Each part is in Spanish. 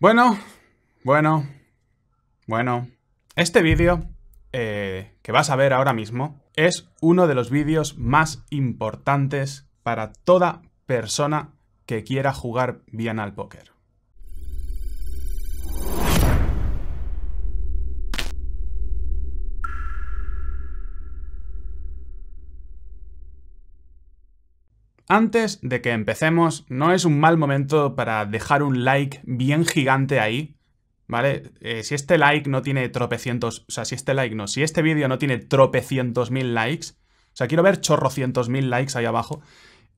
Bueno, bueno, bueno. Este vídeo eh, que vas a ver ahora mismo es uno de los vídeos más importantes para toda persona que quiera jugar bien al póker. Antes de que empecemos, no es un mal momento para dejar un like bien gigante ahí, ¿vale? Eh, si este like no tiene tropecientos, o sea, si este like no, si este vídeo no tiene tropecientos mil likes, o sea, quiero ver chorrocientos mil likes ahí abajo,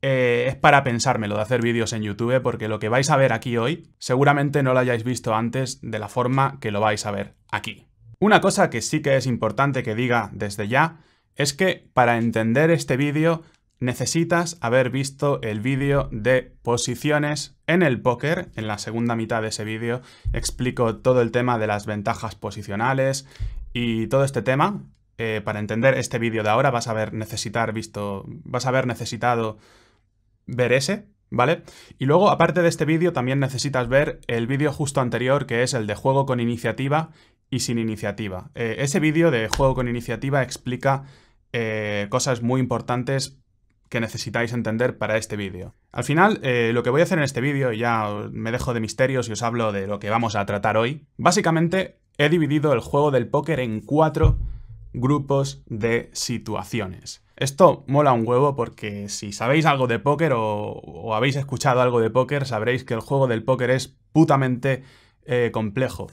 eh, es para pensármelo de hacer vídeos en YouTube, porque lo que vais a ver aquí hoy seguramente no lo hayáis visto antes de la forma que lo vais a ver aquí. Una cosa que sí que es importante que diga desde ya es que para entender este vídeo necesitas haber visto el vídeo de posiciones en el póker. En la segunda mitad de ese vídeo explico todo el tema de las ventajas posicionales y todo este tema. Eh, para entender este vídeo de ahora vas a ver necesitar visto, vas a haber necesitado ver ese, ¿vale? Y luego, aparte de este vídeo, también necesitas ver el vídeo justo anterior, que es el de juego con iniciativa y sin iniciativa. Eh, ese vídeo de juego con iniciativa explica eh, cosas muy importantes que necesitáis entender para este vídeo. Al final, eh, lo que voy a hacer en este vídeo, y ya me dejo de misterios y os hablo de lo que vamos a tratar hoy, básicamente he dividido el juego del póker en cuatro grupos de situaciones. Esto mola un huevo porque si sabéis algo de póker o, habéis escuchado algo de póker, sabréis que el juego del póker es putamente eh, complejo.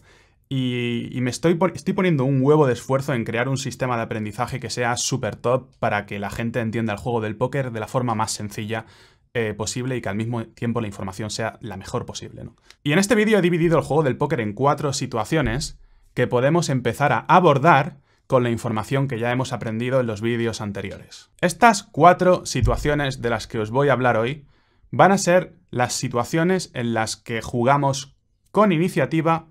Y, me estoy, estoy poniendo un huevo de esfuerzo en crear un sistema de aprendizaje que sea super top para que la gente entienda el juego del póker de la forma más sencilla eh, posible y que al mismo tiempo la información sea la mejor posible. Y en este vídeo he dividido el juego del póker en cuatro situaciones que podemos empezar a abordar con la información que ya hemos aprendido en los vídeos anteriores. Estas cuatro situaciones de las que os voy a hablar hoy van a ser las situaciones en las que jugamos con iniciativa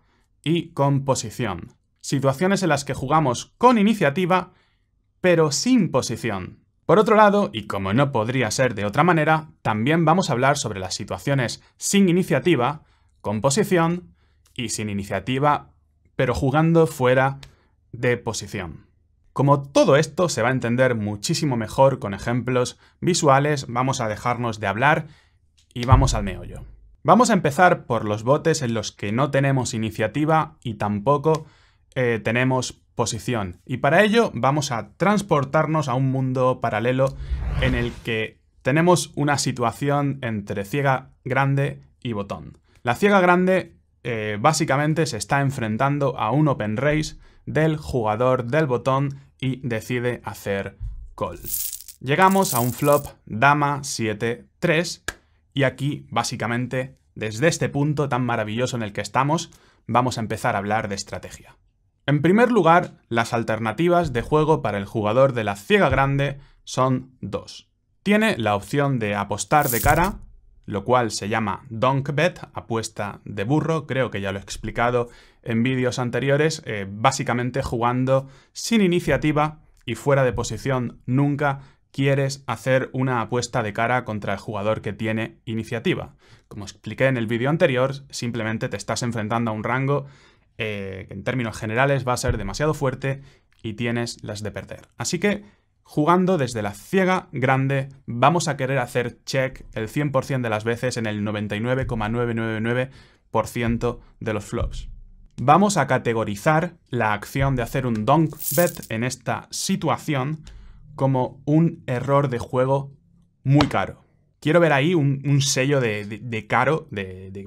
y con posición, Situaciones en las que jugamos con iniciativa, pero sin posición. Por otro lado, y como no podría ser de otra manera, también vamos a hablar sobre las situaciones sin iniciativa, con posición y sin iniciativa, pero jugando fuera de posición. Como todo esto se va a entender muchísimo mejor con ejemplos visuales, vamos a dejarnos de hablar y vamos al meollo. Vamos a empezar por los botes en los que no tenemos iniciativa y tampoco eh, tenemos posición. Y para ello vamos a transportarnos a un mundo paralelo en el que tenemos una situación entre ciega grande y botón. La ciega grande eh, básicamente se está enfrentando a un open race del jugador del botón y decide hacer call. Llegamos a un flop dama 7-3 y aquí, básicamente, desde este punto tan maravilloso en el que estamos, vamos a empezar a hablar de estrategia. En primer lugar, las alternativas de juego para el jugador de la ciega grande son dos. Tiene la opción de apostar de cara, lo cual se llama donk bet, apuesta de burro, creo que ya lo he explicado en vídeos anteriores, eh, básicamente jugando sin iniciativa y fuera de posición nunca quieres hacer una apuesta de cara contra el jugador que tiene iniciativa. Como expliqué en el vídeo anterior, simplemente te estás enfrentando a un rango eh, que en términos generales va a ser demasiado fuerte y tienes las de perder. Así que jugando desde la ciega grande, vamos a querer hacer check el 100% de las veces en el 99,999% de los flops. Vamos a categorizar la acción de hacer un donk bet en esta situación como un error de juego muy caro. Quiero ver ahí un, sello de, caro,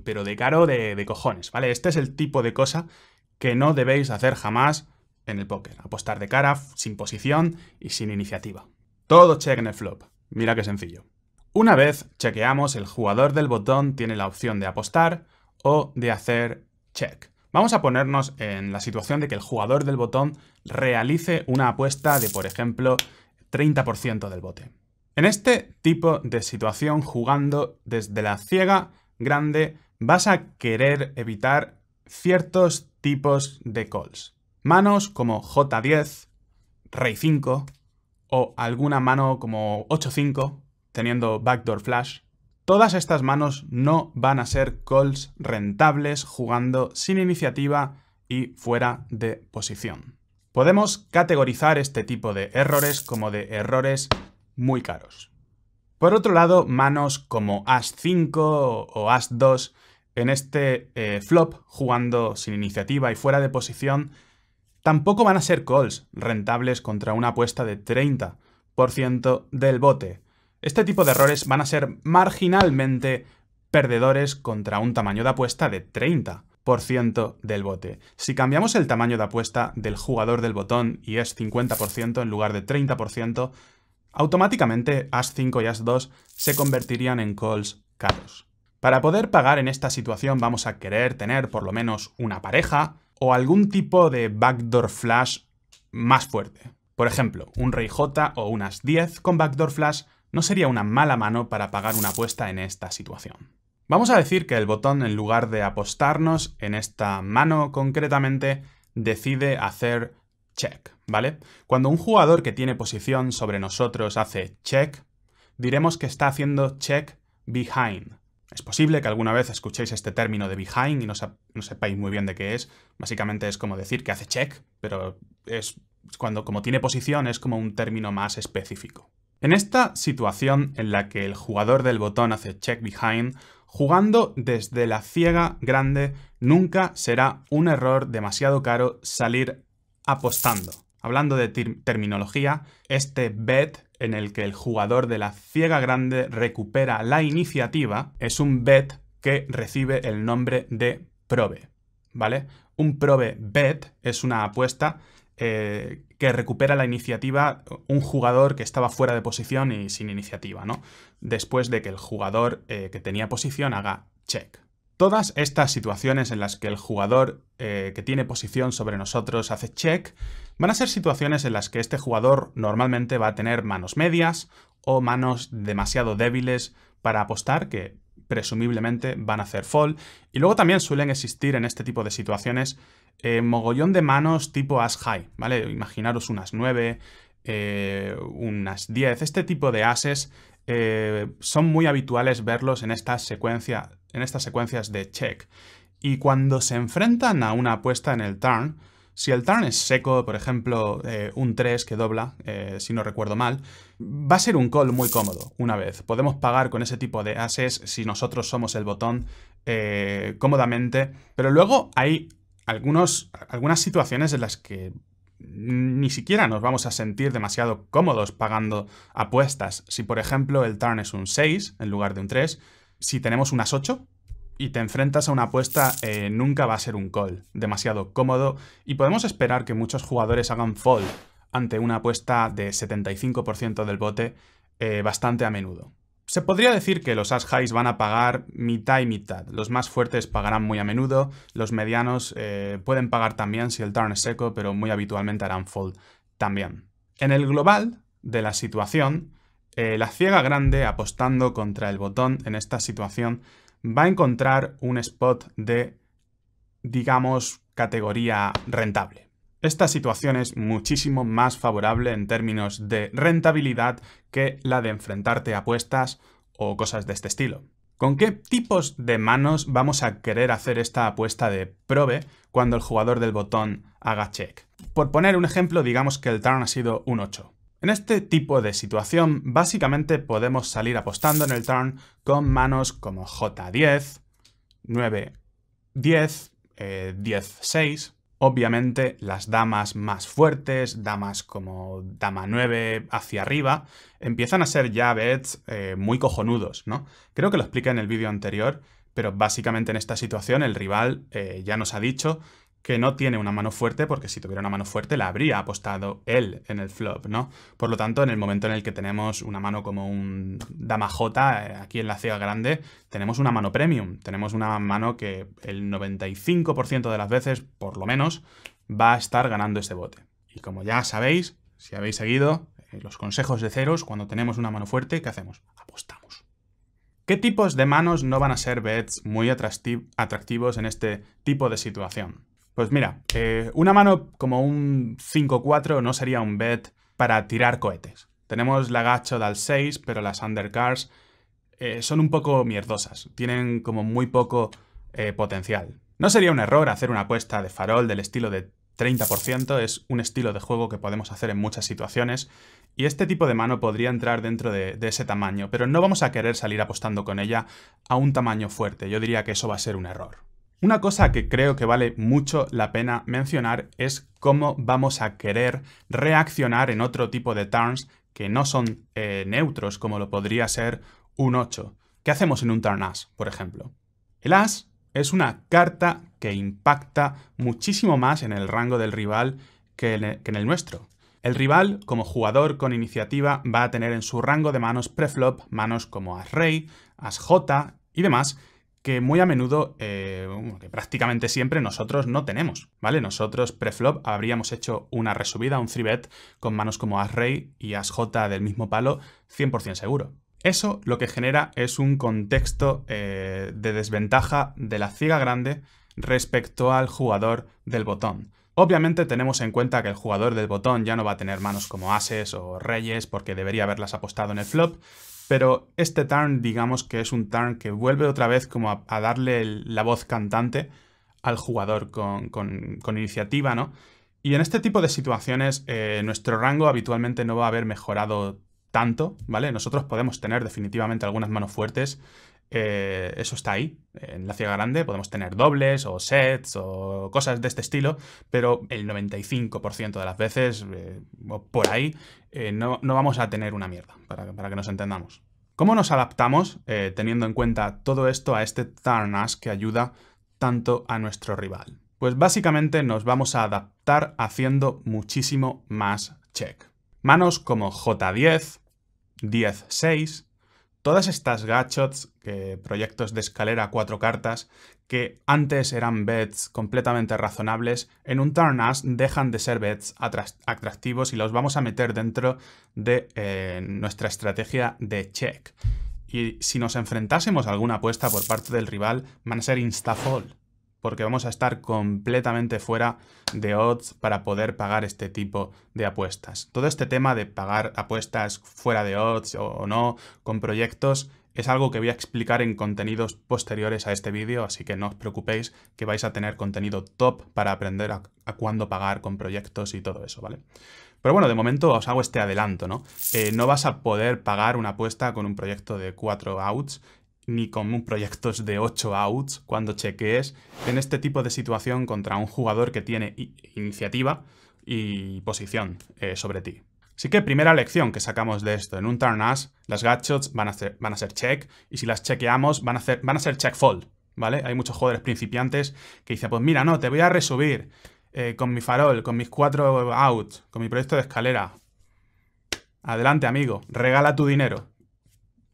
pero de caro de, cojones, ¿vale? Este es el tipo de cosa que no debéis hacer jamás en el póker. Apostar de cara, sin posición y sin iniciativa. Todo check en el flop. Mira qué sencillo. Una vez chequeamos, el jugador del botón tiene la opción de apostar o de hacer check. Vamos a ponernos en la situación de que el jugador del botón realice una apuesta de, por ejemplo, 30% del bote. En este tipo de situación, jugando desde la ciega grande, vas a querer evitar ciertos tipos de calls. Manos como J10, Rey 5 o alguna mano como 8-5, teniendo backdoor flash. Todas estas manos no van a ser calls rentables jugando sin iniciativa y fuera de posición. Podemos categorizar este tipo de errores como de errores muy caros. Por otro lado, manos como As5 o As2 en este eh, flop, jugando sin iniciativa y fuera de posición, tampoco van a ser calls rentables contra una apuesta de 30% del bote. Este tipo de errores van a ser marginalmente perdedores contra un tamaño de apuesta de 30 del bote. Si cambiamos el tamaño de apuesta del jugador del botón y es 50% en lugar de 30%, automáticamente As5 y As2 se convertirían en calls caros. Para poder pagar en esta situación vamos a querer tener por lo menos una pareja o algún tipo de backdoor flash más fuerte. Por ejemplo, un rey J o unas 10 con backdoor flash no sería una mala mano para pagar una apuesta en esta situación. Vamos a decir que el botón, en lugar de apostarnos en esta mano concretamente, decide hacer check, ¿vale? Cuando un jugador que tiene posición sobre nosotros hace check, diremos que está haciendo check behind. Es posible que alguna vez escuchéis este término de behind y no, sepáis muy bien de qué es. Básicamente es como decir que hace check, pero es cuando como tiene posición es como un término más específico. En esta situación en la que el jugador del botón hace check behind, Jugando desde la ciega grande, nunca será un error demasiado caro salir apostando. Hablando de terminología, este bet en el que el jugador de la ciega grande recupera la iniciativa es un bet que recibe el nombre de probe, ¿vale? Un probe bet es una apuesta eh, que recupera la iniciativa un jugador que estaba fuera de posición y sin iniciativa, ¿no? Después de que el jugador eh, que tenía posición haga check. Todas estas situaciones en las que el jugador eh, que tiene posición sobre nosotros hace check van a ser situaciones en las que este jugador normalmente va a tener manos medias o manos demasiado débiles para apostar que presumiblemente van a hacer fall. Y luego también suelen existir en este tipo de situaciones eh, mogollón de manos tipo as high, ¿vale? Imaginaros unas 9, eh, unas 10. Este tipo de ases eh, son muy habituales verlos en, en estas secuencias de check. Y cuando se enfrentan a una apuesta en el turn, si el turn es seco, por ejemplo, eh, un 3 que dobla, eh, si no recuerdo mal, va a ser un call muy cómodo, una vez. Podemos pagar con ese tipo de ases si nosotros somos el botón eh, cómodamente, pero luego hay algunos, algunas situaciones en las que ni siquiera nos vamos a sentir demasiado cómodos pagando apuestas. Si, por ejemplo, el turn es un 6 en lugar de un 3, si tenemos unas 8, y te enfrentas a una apuesta, eh, nunca va a ser un call, demasiado cómodo, y podemos esperar que muchos jugadores hagan fall ante una apuesta de 75% del bote eh, bastante a menudo. Se podría decir que los as highs van a pagar mitad y mitad. Los más fuertes pagarán muy a menudo, los medianos eh, pueden pagar también si el turn es seco, pero muy habitualmente harán fold también. En el global de la situación, la ciega grande apostando contra el botón en esta situación va a encontrar un spot de, digamos, categoría rentable. Esta situación es muchísimo más favorable en términos de rentabilidad que la de enfrentarte a apuestas o cosas de este estilo. ¿Con qué tipos de manos vamos a querer hacer esta apuesta de probe cuando el jugador del botón haga check? Por poner un ejemplo, digamos que el turn ha sido un 8. En este tipo de situación, básicamente podemos salir apostando en el turn con manos como J10, 9, 10, 10, 6. Obviamente las damas más fuertes, damas como dama 9 hacia arriba, empiezan a ser ya bets eh, muy cojonudos, ¿no? Creo que lo expliqué en el vídeo anterior, pero básicamente en esta situación el rival eh, ya nos ha dicho que no tiene una mano fuerte, porque si tuviera una mano fuerte la habría apostado él en el flop, ¿no? Por lo tanto, en el momento en el que tenemos una mano como un dama J eh, aquí en la ciega grande, tenemos una mano premium, tenemos una mano que el 95% de las veces, por lo menos, va a estar ganando ese bote. Y como ya sabéis, si habéis seguido eh, los consejos de ceros, cuando tenemos una mano fuerte, ¿qué hacemos? Apostamos. ¿Qué tipos de manos no van a ser bets muy atractivos en este tipo de situación? Pues mira, eh, una mano como un 5-4 no sería un bet para tirar cohetes. Tenemos la gacho dal 6, pero las undercars eh, son un poco mierdosas. Tienen como muy poco eh, potencial. No sería un error hacer una apuesta de farol del estilo de 30%. Es un estilo de juego que podemos hacer en muchas situaciones. Y este tipo de mano podría entrar dentro de ese tamaño, pero no vamos a querer salir apostando con ella a un tamaño fuerte. Yo diría que eso va a ser un error. Una cosa que creo que vale mucho la pena mencionar es cómo vamos a querer reaccionar en otro tipo de turns que no son eh, neutros como lo podría ser un 8. ¿Qué hacemos en un turn as, por ejemplo? El as es una carta que impacta muchísimo más en el rango del rival e, que en el nuestro. El rival, como jugador con iniciativa, va a tener en su rango de manos preflop manos como As-Rey, As-J y demás, que muy a menudo, eh, que prácticamente siempre nosotros no tenemos, ¿vale? Nosotros preflop habríamos hecho una resubida, un 3-bet, con manos como As-Rey y As-J del mismo palo, 100% seguro. Eso lo que genera es un contexto eh, de desventaja de la ciga grande respecto al jugador del botón. Obviamente tenemos en cuenta que el jugador del botón ya no va a tener manos como ases o reyes porque debería haberlas apostado en el flop, pero este turn digamos que es un turn que vuelve otra vez como a, darle la voz cantante al jugador con, iniciativa, ¿no? Y en este tipo de situaciones eh, nuestro rango habitualmente no va a haber mejorado tanto, ¿vale? Nosotros podemos tener definitivamente algunas manos fuertes eh, eso está ahí. En la ciega grande podemos tener dobles o sets o cosas de este estilo, pero el 95% de las veces, eh, por ahí, eh, no, vamos a tener una mierda, para, para que nos entendamos. ¿Cómo nos adaptamos teniendo en cuenta todo esto a este Tarnas que ayuda tanto a nuestro rival? Pues básicamente nos vamos a adaptar haciendo muchísimo más check. Manos como J10, 10-6, Todas estas gadgets, que, proyectos de escalera a cuatro cartas, que antes eran bets completamente razonables, en un turn dejan de ser bets atractivos y los vamos a meter dentro de eh, nuestra estrategia de check. Y si nos enfrentásemos a alguna apuesta por parte del rival, van a ser instafold porque vamos a estar completamente fuera de odds para poder pagar este tipo de apuestas. Todo este tema de pagar apuestas fuera de odds o no con proyectos es algo que voy a explicar en contenidos posteriores a este vídeo, así que no os preocupéis que vais a tener contenido top para aprender a, cuándo pagar con proyectos y todo eso, ¿vale? Pero bueno, de momento os hago este adelanto, ¿no? Eh, no vas a poder pagar una apuesta con un proyecto de 4 outs ni con proyectos de 8 outs cuando chequees en este tipo de situación contra un jugador que tiene iniciativa y posición eh, sobre ti. Así que primera lección que sacamos de esto, en un turn las gutshots van a ser, van a ser check, y si las chequeamos van a, hacer, van a ser check fold, ¿vale? Hay muchos jugadores principiantes que dicen, pues mira, no, te voy a resubir eh, con mi farol, con mis 4 outs, con mi proyecto de escalera. Adelante, amigo, regala tu dinero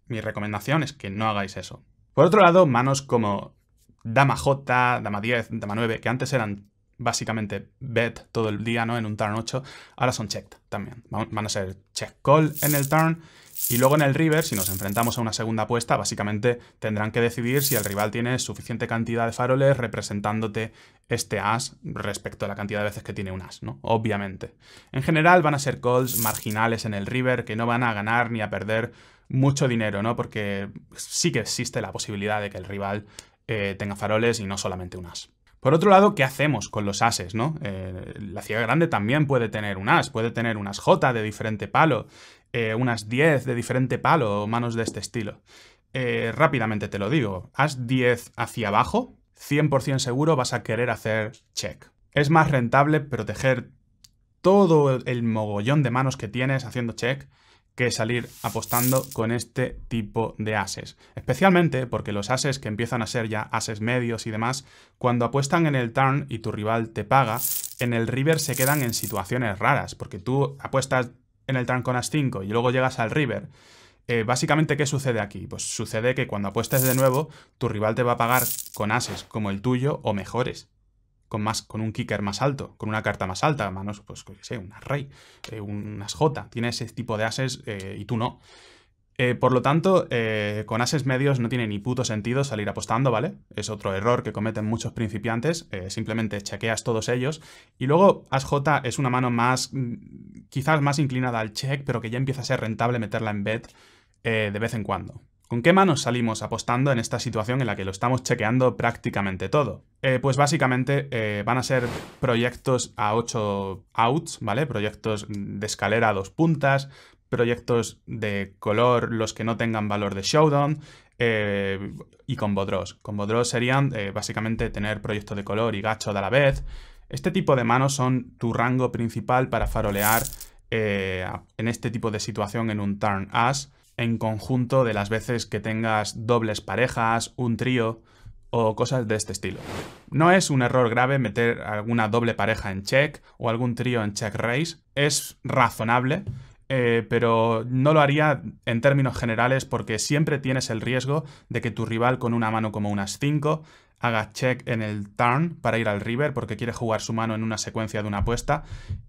mi recomendación es que no hagáis eso. Por otro lado, manos como Dama J, Dama 10, Dama 9, que antes eran básicamente bet todo el día, ¿no? En un turn 8, ahora son checked también. Van a ser check call en el turn y luego en el river, si nos enfrentamos a una segunda apuesta, básicamente tendrán que decidir si el rival tiene suficiente cantidad de faroles representándote este as respecto a la cantidad de veces que tiene un as, ¿no? Obviamente. En general van a ser calls marginales en el river que no van a ganar ni a perder mucho dinero, ¿no? Porque sí que existe la posibilidad de que el rival eh, tenga faroles y no solamente un as. Por otro lado, ¿qué hacemos con los ases, eh, la ciudad grande también puede tener un as, puede tener unas J de diferente palo, eh, unas 10 de diferente palo o manos de este estilo. Eh, rápidamente te lo digo, as 10 hacia abajo, 100% seguro vas a querer hacer check. Es más rentable proteger todo el mogollón de manos que tienes haciendo check que salir apostando con este tipo de ases. Especialmente porque los ases que empiezan a ser ya ases medios y demás, cuando apuestan en el turn y tu rival te paga, en el river se quedan en situaciones raras, porque tú apuestas en el turn con as 5 y luego llegas al river. Eh, básicamente, ¿qué sucede aquí? Pues sucede que cuando apuestes de nuevo, tu rival te va a pagar con ases como el tuyo o mejores con, más, con un kicker más alto, con una carta más alta, manos, pues, qué sé, una rey, eh, un unas J, tiene ese tipo de ases eh, y tú no. Eh, por lo tanto, con ases medios no tiene ni puto sentido salir apostando, ¿vale? Es otro error que cometen muchos principiantes, simplemente chequeas todos ellos. Y luego, as J es una mano más, mm, quizás más inclinada al check, pero que ya empieza a ser rentable meterla en bet de vez en cuando. ¿Con qué manos salimos apostando en esta situación en la que lo estamos chequeando prácticamente todo? Eh, pues básicamente eh, van a ser proyectos a 8 outs, ¿vale? Proyectos de escalera a dos puntas, proyectos de color, los que no tengan valor de showdown, eh, y con draws. serían básicamente tener proyectos de color y gacho de a la vez. Este tipo de manos son tu rango principal para farolear en este tipo de situación en un turn as en conjunto de las veces que tengas dobles parejas, un trío o cosas de este estilo. No es un error grave meter alguna doble pareja en check o algún trío en check race. es razonable, eh, pero no lo haría en términos generales porque siempre tienes el riesgo de que tu rival con una mano como unas 5 haga check en el turn para ir al river porque quiere jugar su mano en una secuencia de una apuesta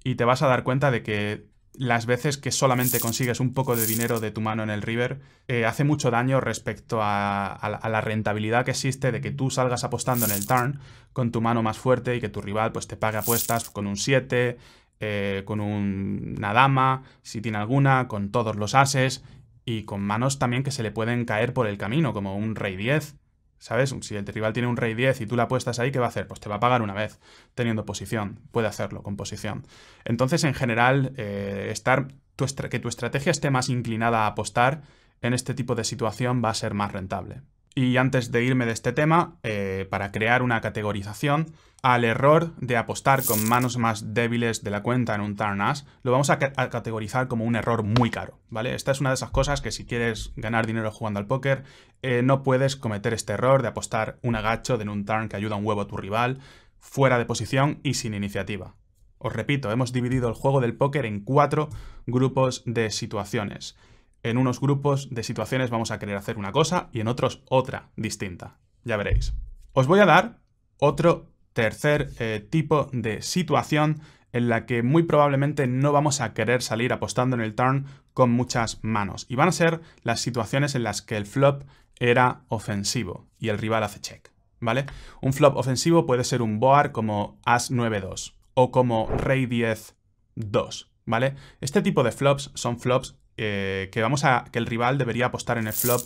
y te vas a dar cuenta de que las veces que solamente consigues un poco de dinero de tu mano en el river, eh, hace mucho daño respecto a, la rentabilidad que existe de que tú salgas apostando en el turn con tu mano más fuerte y que tu rival pues, te pague apuestas con un 7, eh, con una dama, si tiene alguna, con todos los ases y con manos también que se le pueden caer por el camino, como un rey 10 ¿Sabes? Si el rival tiene un rey 10 y tú la apuestas ahí, ¿qué va a hacer? Pues te va a pagar una vez, teniendo posición. Puede hacerlo con posición. Entonces, en general, eh, estar, que tu estrategia esté más inclinada a apostar en este tipo de situación va a ser más rentable. Y antes de irme de este tema, eh, para crear una categorización, al error de apostar con manos más débiles de la cuenta en un turn lo vamos a, categorizar como un error muy caro, ¿vale? Esta es una de esas cosas que si quieres ganar dinero jugando al póker, eh, no puedes cometer este error de apostar un agacho de un turn que ayuda un huevo a tu rival, fuera de posición y sin iniciativa. Os repito, hemos dividido el juego del póker en cuatro grupos de situaciones en unos grupos de situaciones vamos a querer hacer una cosa y en otros otra distinta. Ya veréis. Os voy a dar otro tercer eh, tipo de situación en la que muy probablemente no vamos a querer salir apostando en el turn con muchas manos. Y van a ser las situaciones en las que el flop era ofensivo y el rival hace check, ¿vale? Un flop ofensivo puede ser un boar como as 9-2 o como rey 10-2, ¿vale? Este tipo de flops son flops eh, que, vamos a, que el rival debería apostar en el flop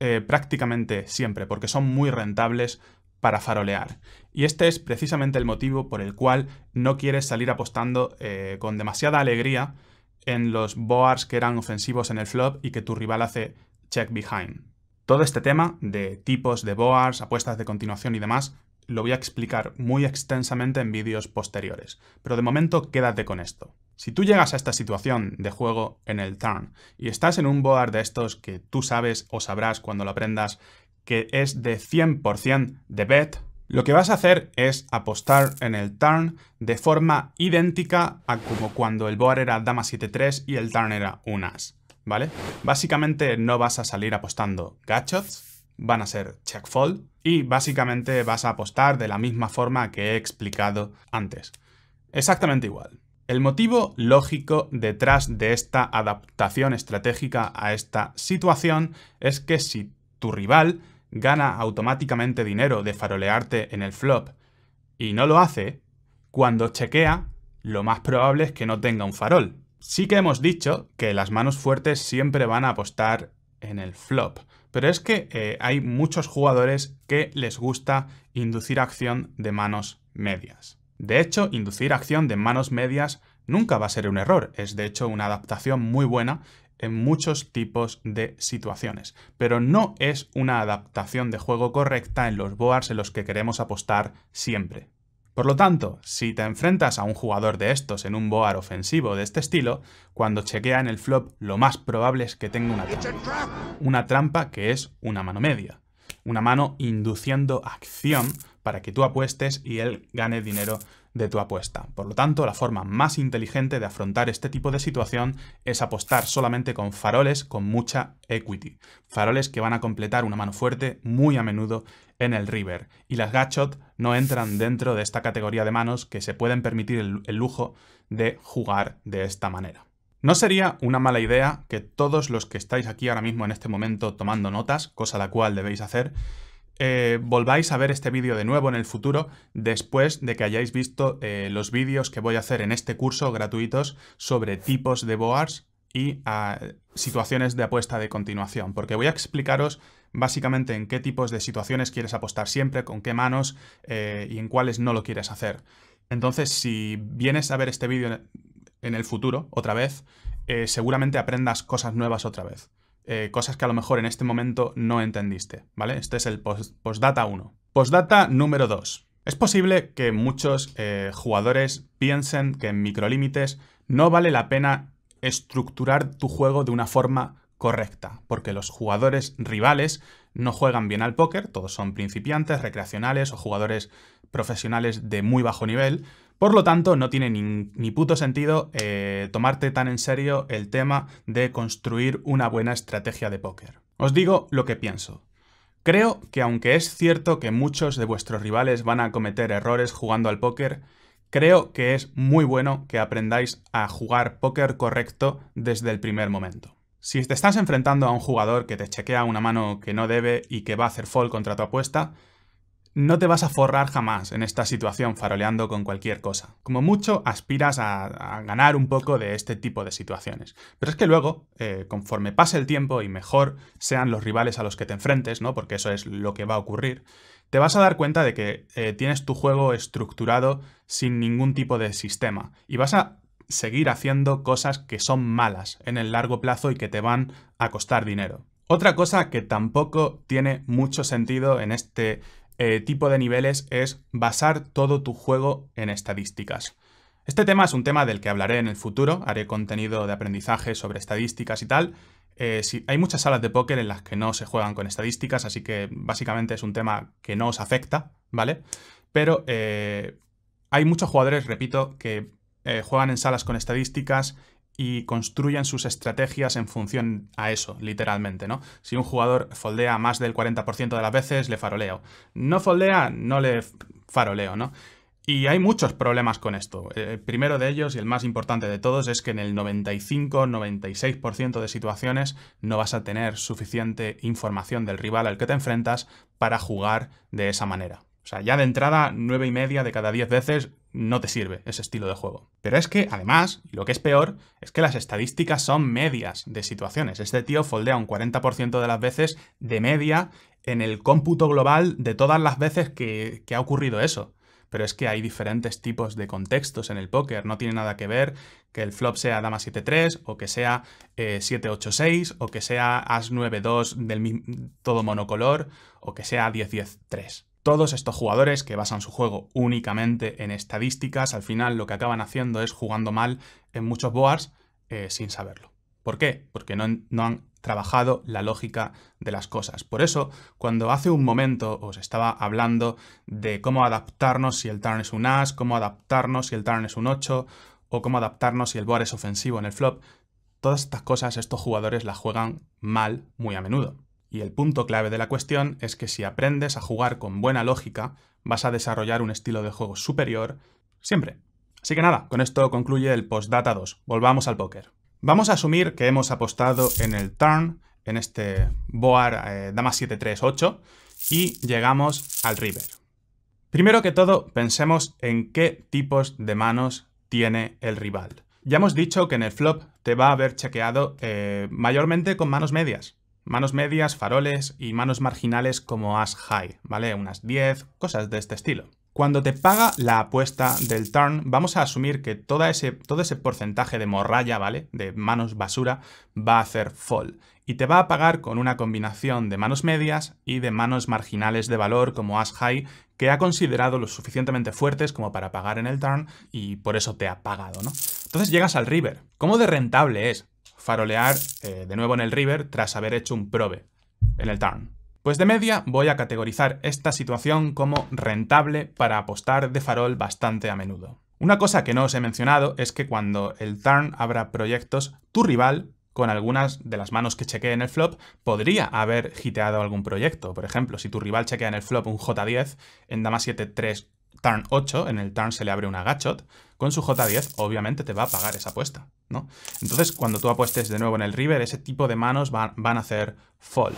eh, prácticamente siempre, porque son muy rentables para farolear. Y este es precisamente el motivo por el cual no quieres salir apostando eh, con demasiada alegría en los boards que eran ofensivos en el flop y que tu rival hace check behind. Todo este tema de tipos de boards, apuestas de continuación y demás, lo voy a explicar muy extensamente en vídeos posteriores, pero de momento quédate con esto. Si tú llegas a esta situación de juego en el turn y estás en un board de estos que tú sabes o sabrás cuando lo aprendas que es de 100% de bet, lo que vas a hacer es apostar en el turn de forma idéntica a como cuando el board era dama 7-3 y el turn era unas, ¿vale? Básicamente no vas a salir apostando gachos, van a ser check fold y básicamente vas a apostar de la misma forma que he explicado antes. Exactamente igual. El motivo lógico detrás de esta adaptación estratégica a esta situación es que si tu rival gana automáticamente dinero de farolearte en el flop y no lo hace, cuando chequea, lo más probable es que no tenga un farol. Sí que hemos dicho que las manos fuertes siempre van a apostar en el flop, pero es que eh, hay muchos jugadores que les gusta inducir acción de manos medias. De hecho, inducir acción de manos medias nunca va a ser un error, es de hecho una adaptación muy buena en muchos tipos de situaciones, pero no es una adaptación de juego correcta en los boars en los que queremos apostar siempre. Por lo tanto, si te enfrentas a un jugador de estos en un boar ofensivo de este estilo, cuando chequea en el flop lo más probable es que tenga una Una trampa que es una mano media. Una mano induciendo acción para que tú apuestes y él gane dinero de tu apuesta. Por lo tanto, la forma más inteligente de afrontar este tipo de situación es apostar solamente con faroles con mucha equity. Faroles que van a completar una mano fuerte muy a menudo en el river. Y las gachot no entran dentro de esta categoría de manos que se pueden permitir el, el lujo de jugar de esta manera. No sería una mala idea que todos los que estáis aquí ahora mismo en este momento tomando notas, cosa la cual debéis hacer, eh, volváis a ver este vídeo de nuevo en el futuro después de que hayáis visto eh, los vídeos que voy a hacer en este curso gratuitos sobre tipos de BOARs y ah, situaciones de apuesta de continuación, porque voy a explicaros básicamente en qué tipos de situaciones quieres apostar siempre, con qué manos eh, y en cuáles no lo quieres hacer. Entonces, si vienes a ver este vídeo en el futuro otra vez, seguramente aprendas cosas nuevas otra vez. Eh, cosas que a lo mejor en este momento no entendiste, ¿vale? Este es el postdata 1. Postdata número 2. Es posible que muchos eh, jugadores piensen que en microlímites no vale la pena estructurar tu juego de una forma correcta, porque los jugadores rivales no juegan bien al póker, todos son principiantes, recreacionales o jugadores profesionales de muy bajo nivel. Por lo tanto, no tiene ni, puto sentido eh, tomarte tan en serio el tema de construir una buena estrategia de póker. Os digo lo que pienso. Creo que aunque es cierto que muchos de vuestros rivales van a cometer errores jugando al póker, creo que es muy bueno que aprendáis a jugar póker correcto desde el primer momento. Si te estás enfrentando a un jugador que te chequea una mano que no debe y que va a hacer fall contra tu apuesta, no te vas a forrar jamás en esta situación faroleando con cualquier cosa. Como mucho, aspiras a, ganar un poco de este tipo de situaciones. Pero es que luego, eh, conforme pase el tiempo y mejor sean los rivales a los que te enfrentes, ¿no? Porque eso es lo que va a ocurrir, te vas a dar cuenta de que eh, tienes tu juego estructurado sin ningún tipo de sistema. Y vas a seguir haciendo cosas que son malas en el largo plazo y que te van a costar dinero. Otra cosa que tampoco tiene mucho sentido en este eh, tipo de niveles es basar todo tu juego en estadísticas. Este tema es un tema del que hablaré en el futuro, haré contenido de aprendizaje sobre estadísticas y tal. Eh, si, hay muchas salas de póker en las que no se juegan con estadísticas, así que básicamente es un tema que no os afecta, ¿vale? Pero eh, hay muchos jugadores, repito, que eh, juegan en salas con estadísticas y construyen sus estrategias en función a eso, literalmente, ¿no? Si un jugador foldea más del 40% de las veces, le faroleo. No foldea, no le faroleo, ¿no? Y hay muchos problemas con esto. Eh, el primero de ellos y el más importante de todos es que en el 95-96% de situaciones no vas a tener suficiente información del rival al que te enfrentas para jugar de esa manera. O sea, ya de entrada, 9 y media de cada 10 veces no te sirve ese estilo de juego. Pero es que, además, y lo que es peor, es que las estadísticas son medias de situaciones. Este tío foldea un 40% de las veces de media en el cómputo global de todas las veces que, ha ocurrido eso pero es que hay diferentes tipos de contextos en el póker. No tiene nada que ver que el flop sea dama 7-3 o que sea 786 eh, 7-8-6 o que sea as 9-2 del todo monocolor o que sea 10-10-3. Todos estos jugadores que basan su juego únicamente en estadísticas, al final lo que acaban haciendo es jugando mal en muchos boards eh, sin saberlo. ¿Por qué? Porque no, han trabajado la lógica de las cosas. Por eso, cuando hace un momento os estaba hablando de cómo adaptarnos si el turn es un as, cómo adaptarnos si el turn es un 8, o cómo adaptarnos si el board es ofensivo en el flop, todas estas cosas estos jugadores las juegan mal muy a menudo. Y el punto clave de la cuestión es que si aprendes a jugar con buena lógica, vas a desarrollar un estilo de juego superior siempre. Así que nada, con esto concluye el Postdata 2. Volvamos al póker. Vamos a asumir que hemos apostado en el turn, en este board 7 eh, dama 738, y llegamos al river. Primero que todo, pensemos en qué tipos de manos tiene el rival. Ya hemos dicho que en el flop te va a haber chequeado eh, mayormente con manos medias. Manos medias, faroles y manos marginales como as high, ¿vale? Unas 10, cosas de este estilo. Cuando te paga la apuesta del turn, vamos a asumir que todo ese, todo ese porcentaje de morralla, ¿vale? De manos basura, va a hacer fall. Y te va a pagar con una combinación de manos medias y de manos marginales de valor como as high, que ha considerado lo suficientemente fuertes como para pagar en el turn y por eso te ha pagado, ¿no? Entonces llegas al river. ¿Cómo de rentable es? farolear eh, de nuevo en el river tras haber hecho un probe en el turn. Pues de media voy a categorizar esta situación como rentable para apostar de farol bastante a menudo. Una cosa que no os he mencionado es que cuando el turn abra proyectos, tu rival, con algunas de las manos que chequee en el flop, podría haber hiteado algún proyecto. Por ejemplo, si tu rival chequea en el flop un J10, en dama 7 3 turn 8, en el turn se le abre una gachot, con su J10 obviamente te va a pagar esa apuesta, ¿no? Entonces, cuando tú apuestes de nuevo en el river, ese tipo de manos van, van a hacer fall.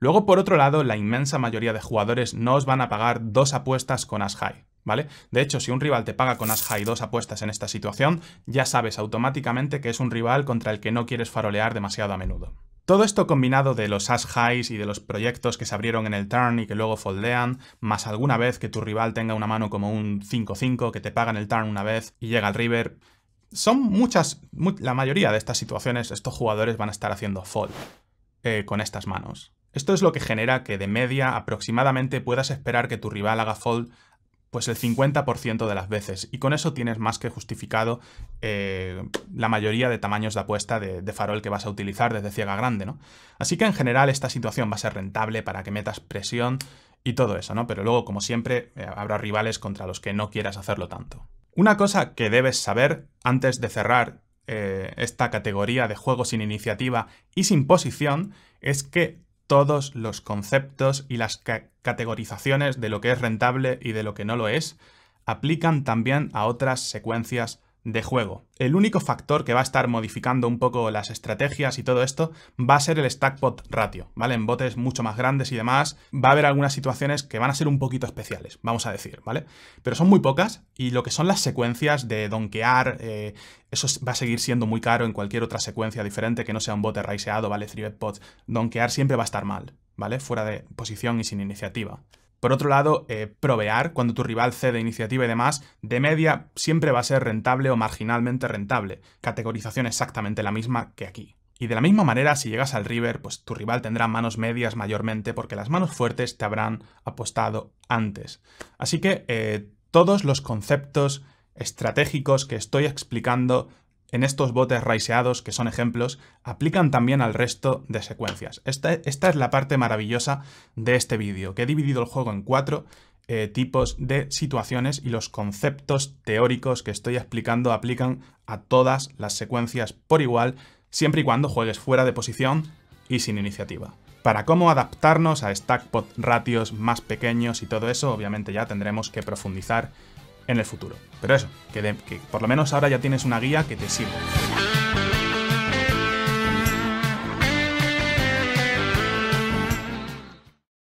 Luego, por otro lado, la inmensa mayoría de jugadores no os van a pagar dos apuestas con as high, ¿vale? De hecho, si un rival te paga con as high dos apuestas en esta situación, ya sabes automáticamente que es un rival contra el que no quieres farolear demasiado a menudo. Todo esto combinado de los as highs y de los proyectos que se abrieron en el turn y que luego foldean, más alguna vez que tu rival tenga una mano como un 5-5 que te paga en el turn una vez y llega al river, son muchas, la mayoría de estas situaciones estos jugadores van a estar haciendo fold eh, con estas manos. Esto es lo que genera que de media aproximadamente puedas esperar que tu rival haga fold pues el 50% de las veces. Y con eso tienes más que justificado eh, la mayoría de tamaños de apuesta de, farol que vas a utilizar desde ciega grande, ¿no? Así que en general esta situación va a ser rentable para que metas presión y todo eso, ¿no? Pero luego, como siempre, eh, habrá rivales contra los que no quieras hacerlo tanto. Una cosa que debes saber antes de cerrar eh, esta categoría de juego sin iniciativa y sin posición es que todos los conceptos y las categorizaciones de lo que es rentable y de lo que no lo es aplican también a otras secuencias de juego. El único factor que va a estar modificando un poco las estrategias y todo esto va a ser el stack pot ratio, ¿vale? En botes mucho más grandes y demás va a haber algunas situaciones que van a ser un poquito especiales, vamos a decir, ¿vale? Pero son muy pocas y lo que son las secuencias de donkear, eh, eso va a seguir siendo muy caro en cualquier otra secuencia diferente que no sea un bote raiseado, ¿vale? 3 bet pots, donkear siempre va a estar mal, ¿vale? Fuera de posición y sin iniciativa. Por otro lado, eh, provear, cuando tu rival cede iniciativa y demás, de media siempre va a ser rentable o marginalmente rentable. Categorización exactamente la misma que aquí. Y de la misma manera, si llegas al river, pues tu rival tendrá manos medias mayormente porque las manos fuertes te habrán apostado antes. Así que eh, todos los conceptos estratégicos que estoy explicando en estos botes raiseados, que son ejemplos, aplican también al resto de secuencias. Esta, es la parte maravillosa de este vídeo, que he dividido el juego en cuatro eh, tipos de situaciones y los conceptos teóricos que estoy explicando aplican a todas las secuencias por igual, siempre y cuando juegues fuera de posición y sin iniciativa. Para cómo adaptarnos a stackpot ratios más pequeños y todo eso, obviamente ya tendremos que profundizar en el futuro. Pero eso, que, por lo menos ahora ya tienes una guía que te sirve.